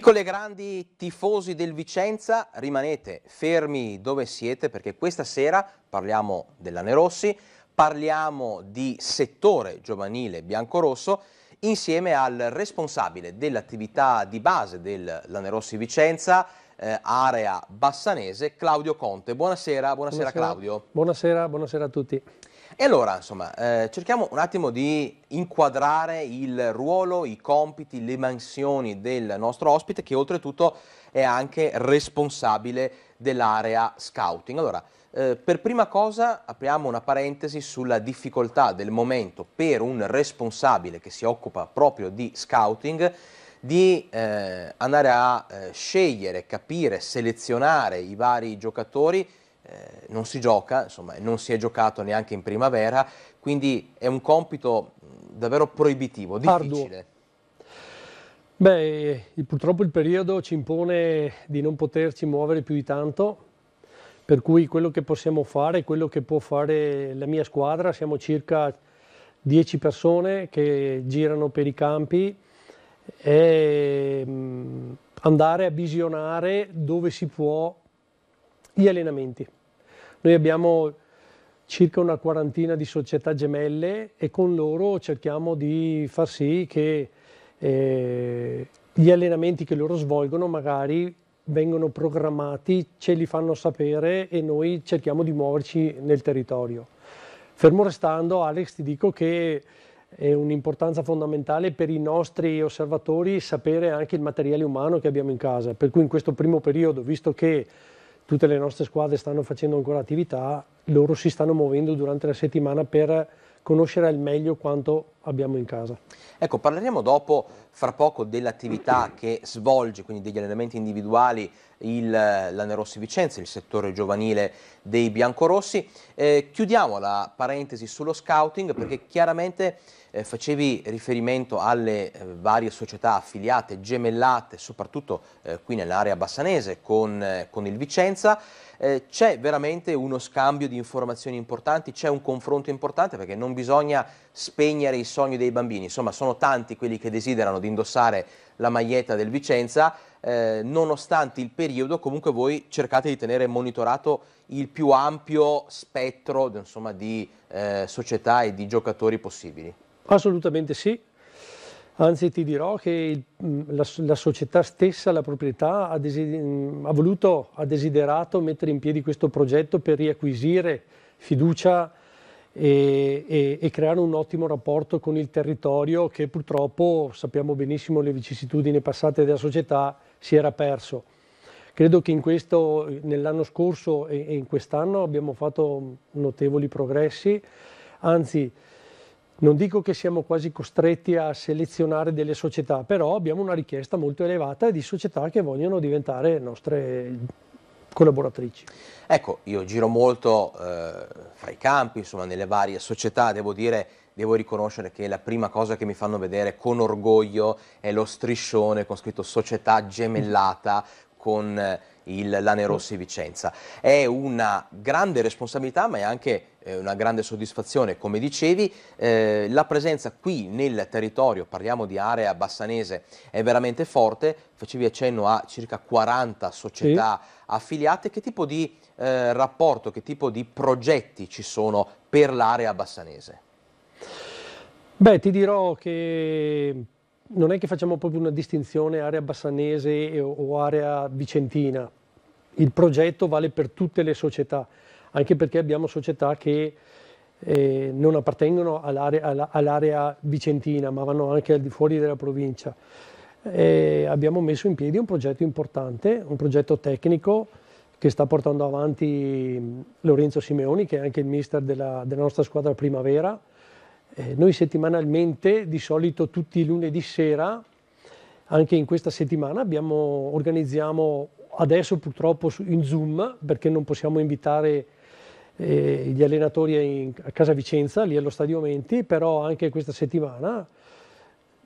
Piccole e grandi tifosi del Vicenza, rimanete fermi dove siete perché questa sera parliamo della Nerossi, parliamo di settore giovanile biancorosso insieme al responsabile dell'attività di base della Nerossi Vicenza, eh, area bassanese, Claudio Conte. Buonasera, buonasera, buonasera Claudio. Buonasera, buonasera a tutti. E allora, insomma, eh, cerchiamo un attimo di inquadrare il ruolo, i compiti, le mansioni del nostro ospite che oltretutto è anche responsabile dell'area scouting. Allora, eh, per prima cosa apriamo una parentesi sulla difficoltà del momento per un responsabile che si occupa proprio di scouting di eh, andare a eh, scegliere, capire, selezionare i vari giocatori eh, non si gioca, insomma, non si è giocato neanche in primavera, quindi è un compito davvero proibitivo, difficile. Arduo. Beh, purtroppo il periodo ci impone di non poterci muovere più di tanto, per cui quello che possiamo fare, quello che può fare la mia squadra, siamo circa 10 persone che girano per i campi è andare a visionare dove si può gli allenamenti. Noi abbiamo circa una quarantina di società gemelle e con loro cerchiamo di far sì che eh, gli allenamenti che loro svolgono magari vengono programmati, ce li fanno sapere e noi cerchiamo di muoverci nel territorio. Fermo restando, Alex, ti dico che è un'importanza fondamentale per i nostri osservatori sapere anche il materiale umano che abbiamo in casa, per cui in questo primo periodo, visto che tutte le nostre squadre stanno facendo ancora attività loro si stanno muovendo durante la settimana per conoscere al meglio quanto abbiamo in casa. Ecco, parleremo dopo, fra poco, dell'attività che svolge, quindi degli allenamenti individuali, il, Nerossi Vicenza, il settore giovanile dei biancorossi. Eh, chiudiamo la parentesi sullo scouting perché chiaramente eh, facevi riferimento alle eh, varie società affiliate, gemellate, soprattutto eh, qui nell'area bassanese con, eh, con il Vicenza eh, c'è veramente uno scambio di informazioni importanti, c'è un confronto importante perché non bisogna spegnere i sogni dei bambini, insomma sono tanti quelli che desiderano di indossare la maglietta del Vicenza, eh, nonostante il periodo comunque voi cercate di tenere monitorato il più ampio spettro insomma, di eh, società e di giocatori possibili. Assolutamente sì, Anzi ti dirò che mm, la, la società stessa, la proprietà, ha, mm, ha, voluto, ha desiderato mettere in piedi questo progetto per riacquisire fiducia e, e, e, creare un ottimo rapporto con il territorio che purtroppo sappiamo benissimo le vicissitudini passate della società si era perso. Credo che nell'anno scorso e, e in quest'anno abbiamo fatto notevoli progressi, anzi non dico che siamo quasi costretti a selezionare delle società, però abbiamo una richiesta molto elevata di società che vogliono diventare nostre collaboratrici. Ecco, io giro molto eh, fra i campi, insomma, nelle varie società, devo dire devo riconoscere che la prima cosa che mi fanno vedere con orgoglio è lo striscione con scritto società gemellata con eh, il Lane Rossi Vicenza. È una grande responsabilità ma è anche eh, una grande soddisfazione, come dicevi, eh, la presenza qui nel territorio, parliamo di area bassanese, è veramente forte, facevi accenno a circa 40 società sì. affiliate, che tipo di eh, rapporto, che tipo di progetti ci sono per l'area bassanese? Beh, ti dirò che non è che facciamo proprio una distinzione area bassanese o area vicentina, il progetto vale per tutte le società, anche perché abbiamo società che eh, non appartengono all'area, all vicentina, ma vanno anche al di fuori della provincia. E abbiamo messo in piedi un progetto importante, un progetto tecnico che sta portando avanti Lorenzo Simeoni, che è anche il mister della, della nostra squadra primavera, eh, noi settimanalmente, di solito tutti i lunedì sera, anche in questa settimana, abbiamo, organizziamo adesso purtroppo in Zoom, perché non possiamo invitare eh, gli allenatori in, a Casa Vicenza, lì allo Stadio Menti, però anche questa settimana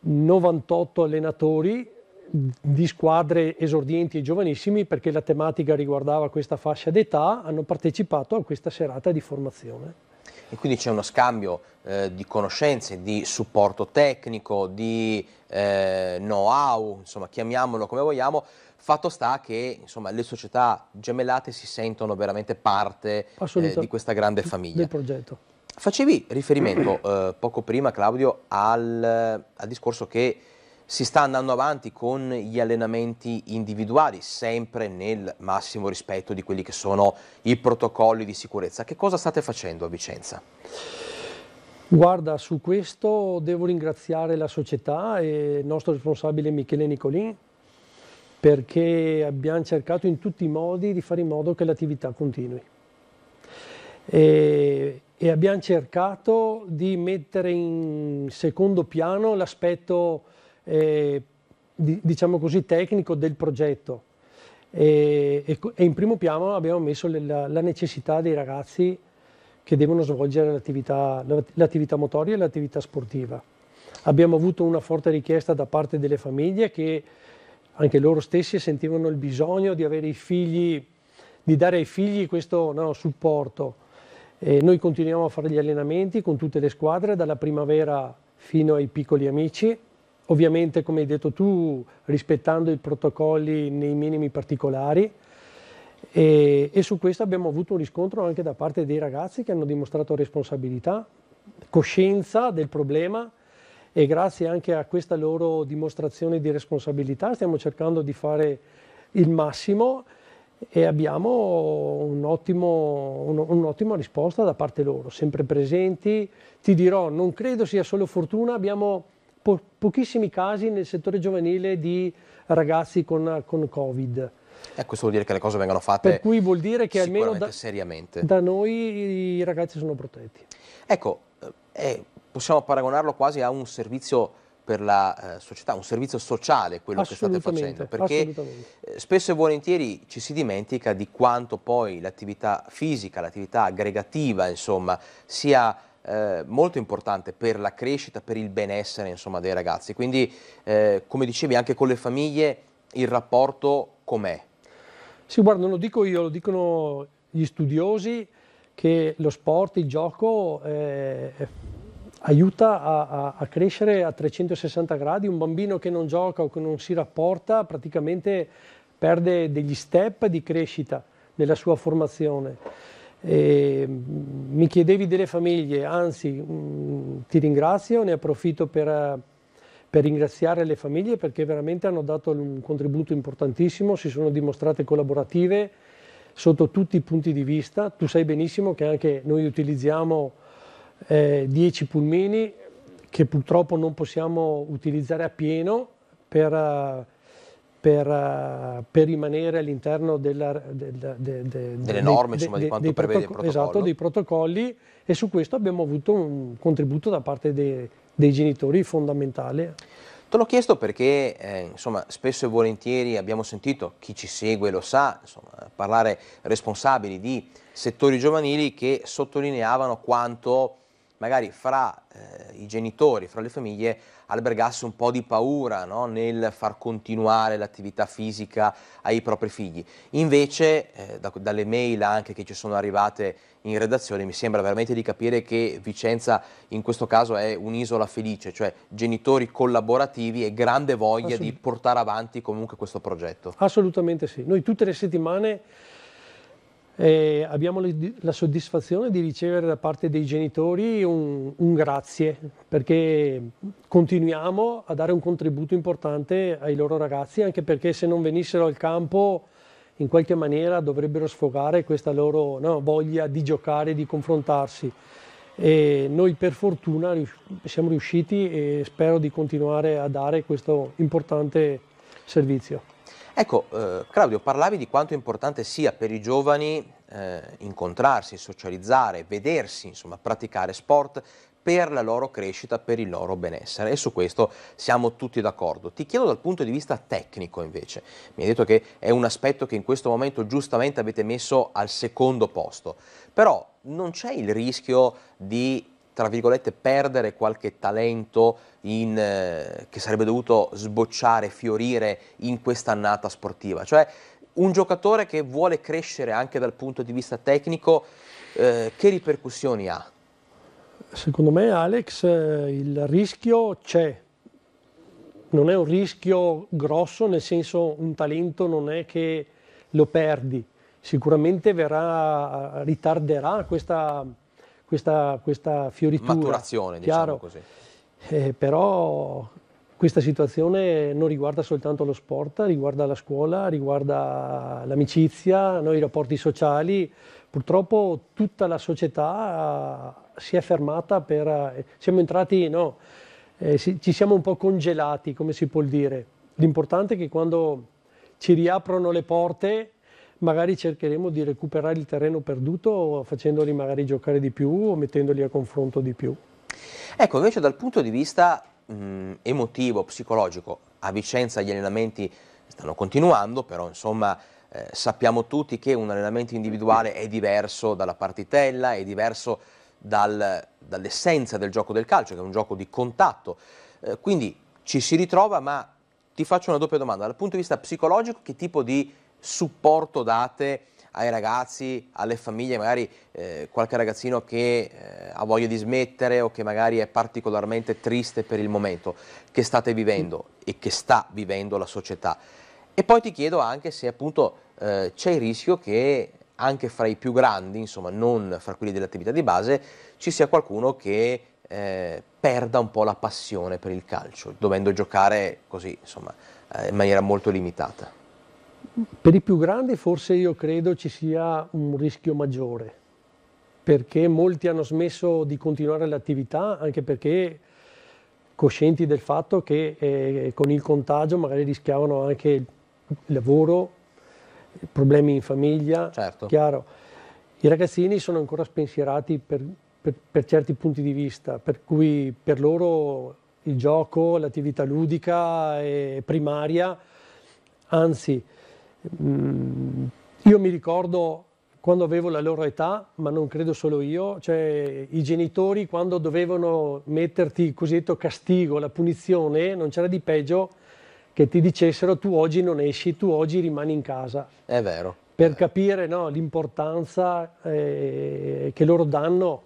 98 allenatori di squadre esordienti e giovanissimi perché la tematica riguardava questa fascia d'età, hanno partecipato a questa serata di formazione e quindi c'è uno scambio eh, di conoscenze, di supporto tecnico, di eh, know-how, insomma chiamiamolo come vogliamo, fatto sta che insomma, le società gemellate si sentono veramente parte eh, di questa grande famiglia. Del progetto. Facevi riferimento eh, poco prima Claudio al, al discorso che si sta andando avanti con gli allenamenti individuali, sempre nel massimo rispetto di quelli che sono i protocolli di sicurezza. Che cosa state facendo a Vicenza? Guarda, su questo devo ringraziare la società e il nostro responsabile Michele Nicolin perché abbiamo cercato in tutti i modi di fare in modo che l'attività continui. E, e abbiamo cercato di mettere in secondo piano l'aspetto eh, diciamo così, tecnico del progetto e, e, e, in primo piano abbiamo messo le, la, la, necessità dei ragazzi che devono svolgere l'attività, l'attività motoria e l'attività sportiva. Abbiamo avuto una forte richiesta da parte delle famiglie che anche loro stessi sentivano il bisogno di, figli, di dare ai figli questo no, supporto. E noi continuiamo a fare gli allenamenti con tutte le squadre, dalla primavera fino ai piccoli amici, ovviamente come hai detto tu rispettando i protocolli nei minimi particolari e, e, su questo abbiamo avuto un riscontro anche da parte dei ragazzi che hanno dimostrato responsabilità, coscienza del problema e grazie anche a questa loro dimostrazione di responsabilità stiamo cercando di fare il massimo e abbiamo un'ottima un risposta da parte loro, sempre presenti. Ti dirò, non credo sia solo fortuna, abbiamo po pochissimi casi nel settore giovanile di ragazzi con, con Covid. E ecco, questo vuol dire che le cose vengono fatte per cui vuol dire che almeno da, seriamente. Da noi i ragazzi sono protetti. Ecco, eh, eh, possiamo paragonarlo quasi a un servizio per la eh, società, un servizio sociale quello che state facendo, perché eh, spesso e volentieri ci si dimentica di quanto poi l'attività fisica, l'attività aggregativa, insomma, sia eh, molto importante per la crescita, per il benessere insomma, dei ragazzi. Quindi, eh, come dicevi, anche con le famiglie il rapporto com'è? Sì, guarda, non lo dico io, lo dicono gli studiosi che lo sport, il gioco eh, aiuta a, a, a, crescere a 360 gradi. Un bambino che non gioca o che non si rapporta praticamente perde degli step di crescita nella sua formazione. E mm, mi chiedevi delle famiglie, anzi mm, ti ringrazio, ne approfitto per, per, ringraziare le famiglie perché veramente hanno dato un contributo importantissimo, si sono dimostrate collaborative sotto tutti i punti di vista. Tu sai benissimo che anche noi utilizziamo 10 eh, pulmini che purtroppo non possiamo utilizzare a pieno per eh, per, eh, per rimanere all'interno della, della, de, de, delle norme, de, insomma, di quanto prevede protoc- il protocollo. Esatto, dei protocolli e su questo abbiamo avuto un contributo da parte dei, dei genitori fondamentale. Te l'ho chiesto perché eh, insomma, spesso e volentieri abbiamo sentito, chi ci segue lo sa, insomma, parlare responsabili di settori giovanili che sottolineavano quanto magari fra eh, i genitori, fra le famiglie, albergasse un po' di paura no? nel far continuare l'attività fisica ai propri figli. Invece, eh, da, dalle mail anche che ci sono arrivate in redazione, mi sembra veramente di capire che Vicenza in questo caso è un'isola felice, cioè genitori collaborativi e grande voglia di portare avanti comunque questo progetto. Assolutamente sì. Noi tutte le settimane eh, abbiamo la soddisfazione di ricevere da parte dei genitori un, un, grazie perché continuiamo a dare un contributo importante ai loro ragazzi anche perché se non venissero al campo in qualche maniera dovrebbero sfogare questa loro no, voglia di giocare, di confrontarsi. E noi per fortuna siamo riusciti e spero di continuare a dare questo importante servizio. Ecco, eh, Claudio, parlavi di quanto importante sia per i giovani eh, incontrarsi, socializzare, vedersi, insomma, praticare sport per la loro crescita, per il loro benessere e su questo siamo tutti d'accordo. Ti chiedo dal punto di vista tecnico invece, mi hai detto che è un aspetto che in questo momento giustamente avete messo al secondo posto, però non c'è il rischio di tra virgolette, perdere qualche talento in, eh, che sarebbe dovuto sbocciare, fiorire in quest'annata sportiva. Cioè un giocatore che vuole crescere anche dal punto di vista tecnico, eh, che ripercussioni ha? Secondo me Alex eh, il rischio c'è, non è un rischio grosso, nel senso un talento non è che lo perdi, sicuramente verrà, ritarderà questa questa, questa fioritura. Maturazione, diciamo chiaro, diciamo così. Eh, però questa situazione non riguarda soltanto lo sport, riguarda la scuola, riguarda l'amicizia, noi i rapporti sociali. Purtroppo tutta la società eh, si è fermata per... Eh, siamo entrati, no, eh, ci siamo un po' congelati, come si può dire. L'importante è che quando ci riaprono le porte magari cercheremo di recuperare il terreno perduto facendoli magari giocare di più o mettendoli a confronto di più. Ecco, invece dal punto di vista mh, emotivo, psicologico, a Vicenza gli allenamenti stanno continuando, però insomma eh, sappiamo tutti che un allenamento individuale è diverso dalla partitella, è diverso dal, dall'essenza del gioco del calcio, che è un gioco di contatto. Eh, quindi ci si ritrova, ma ti faccio una doppia domanda. Dal punto di vista psicologico, che tipo di supporto date ai ragazzi, alle famiglie, magari eh, qualche ragazzino che eh, ha voglia di smettere o che magari è particolarmente triste per il momento che state vivendo e che sta vivendo la società. E poi ti chiedo anche se appunto eh, c'è il rischio che anche fra i più grandi, insomma non fra quelli dell'attività di base, ci sia qualcuno che eh, perda un po' la passione per il calcio, dovendo giocare così, insomma, eh, in maniera molto limitata. Per i più grandi forse io credo ci sia un rischio maggiore, perché molti hanno smesso di continuare l'attività anche perché coscienti del fatto che eh, con il contagio magari rischiavano anche il lavoro, problemi in famiglia. Certo. Chiaro. I ragazzini sono ancora spensierati per, per, per certi punti di vista, per cui per loro il gioco, l'attività ludica è primaria, anzi Mm, io mi ricordo quando avevo la loro età, ma non credo solo io, cioè i genitori quando dovevano metterti il cosiddetto castigo, la punizione, non c'era di peggio che ti dicessero tu oggi non esci, tu oggi rimani in casa. È vero. Per eh. capire no, l'importanza eh, che loro danno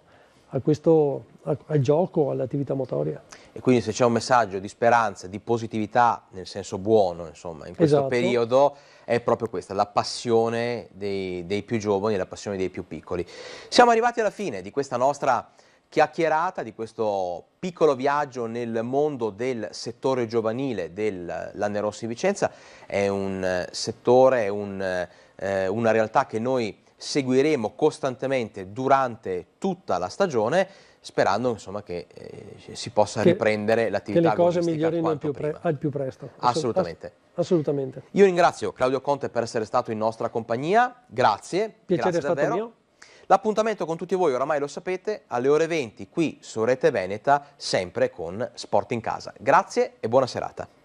a questo al gioco, all'attività motoria. E quindi se c'è un messaggio di speranza, di positività, nel senso buono, insomma, in questo esatto. periodo è proprio questa, la passione dei, dei più giovani, la passione dei più piccoli. Siamo arrivati alla fine di questa nostra chiacchierata di questo piccolo viaggio nel mondo del settore giovanile dell'Anerossi Vicenza. È un eh, settore, è un, eh, una realtà che noi seguiremo costantemente durante tutta la stagione sperando insomma, che eh, si possa che, riprendere l'attività. Che le cose migliorino al più, pre- al più, presto. Assolutamente. Ass- assolutamente. Io ringrazio Claudio Conte per essere stato in nostra compagnia, grazie. Piacere grazie è stato davvero. mio. L'appuntamento con tutti voi oramai lo sapete, alle ore 20 qui su Rete Veneta, sempre con Sport in Casa. Grazie e buona serata.